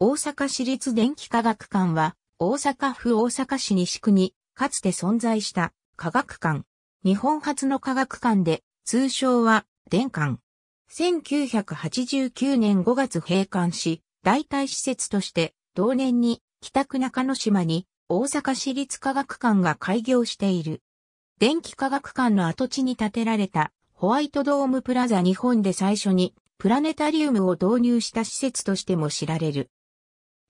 大阪市立電気科学館は、大阪府大阪市西区に、かつて存在した科学館。日本初の科学館で、通称は、電館。1989年5月閉館し、代替施設として、同年に、北区中野島に、大阪市立科学館が開業している。電気科学館の跡地に建てられた、ホワイトドームプラザ日本で最初に、プラネタリウムを導入した施設としても知られる。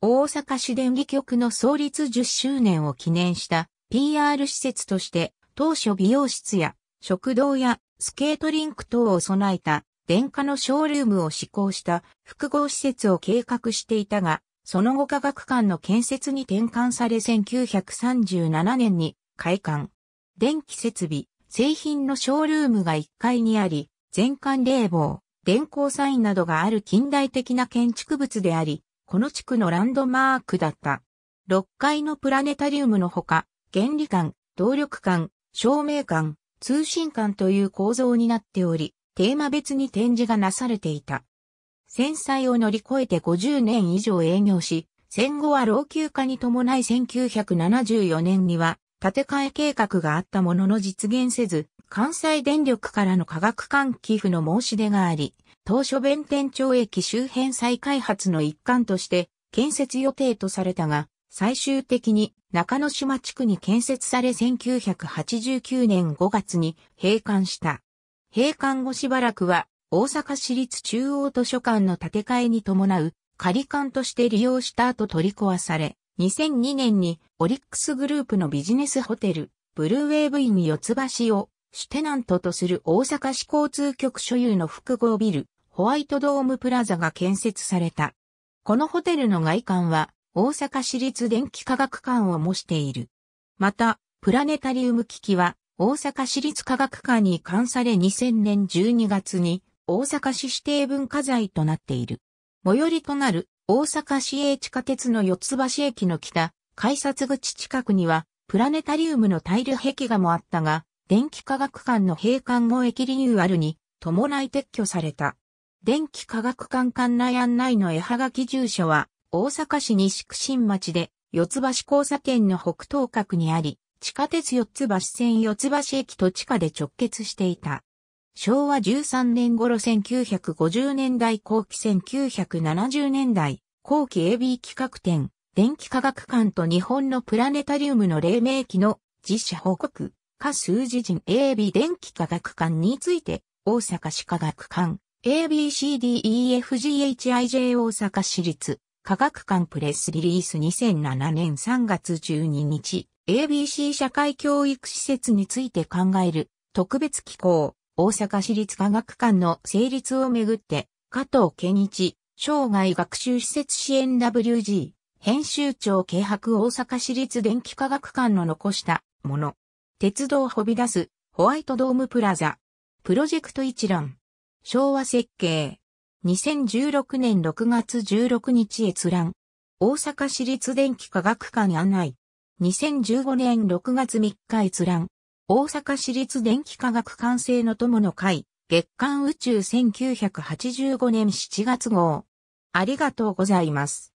大阪市電議局の創立10周年を記念した PR 施設として当初美容室や食堂やスケートリンク等を備えた電化のショールームを施行した複合施設を計画していたが、その後科学館の建設に転換され1937年に開館。電気設備、製品のショールームが1階にあり、全館冷房、電光サインなどがある近代的な建築物であり、この地区のランドマークだった。6階のプラネタリウムのほか、原理館、動力館、照明館、通信館という構造になっており、テーマ別に展示がなされていた。戦災を乗り越えて50年以上営業し、戦後は老朽化に伴い1974年には建て替え計画があったものの実現せず、関西電力からの科学館寄付の申し出があり、当初弁天町駅周辺再開発の一環として建設予定とされたが、最終的に中野島地区に建設され1989年5月に閉館した。閉館後しばらくは大阪市立中央図書館の建て替えに伴う仮館として利用した後取り壊され、2002年にオリックスグループのビジネスホテル、ブルーウェーブイン四つ橋を主テナントとする大阪市交通局所有の複合ビル、ホワイトドームプラザが建設された。このホテルの外観は大阪市立電気科学館を模している。また、プラネタリウム機器は大阪市立科学館に移管され2000年12月に大阪市指定文化財となっている。最寄りとなる大阪市営地下鉄の四ツ橋駅の北、改札口近くにはプラネタリウムのタイル壁画もあったが、電気科学館の閉館後駅リニューアルに伴い撤去された。電気科学館館内案内の絵はがき住所は、大阪市西区新町で、四つ橋交差点の北東角にあり、地下鉄四つ橋線四つ橋駅と地下で直結していた。昭和13年頃1950年代後期1970年代後期 AB 企画展、電気科学館と日本のプラネタリウムの黎明期の実写報告、か数字人 AB 電気科学館について大阪市科学館 ABCDEFGHIJ 大阪市立科学館プレスリリース2007年3月12日 ABC 社会教育施設について考える特別機構大阪市立科学館の成立をめぐって加藤健一生涯学習施設支援 WG 編集長軽薄大阪市立電気科学館の残したもの鉄道を飛び出すホワイトドームプラザプロジェクト一覧昭和設計。2016年6月16日閲覧。大阪市立電気科学館案内。2015年6月3日閲覧。大阪市立電気科学館生の友の会。月刊宇宙1985年7月号。ありがとうございます。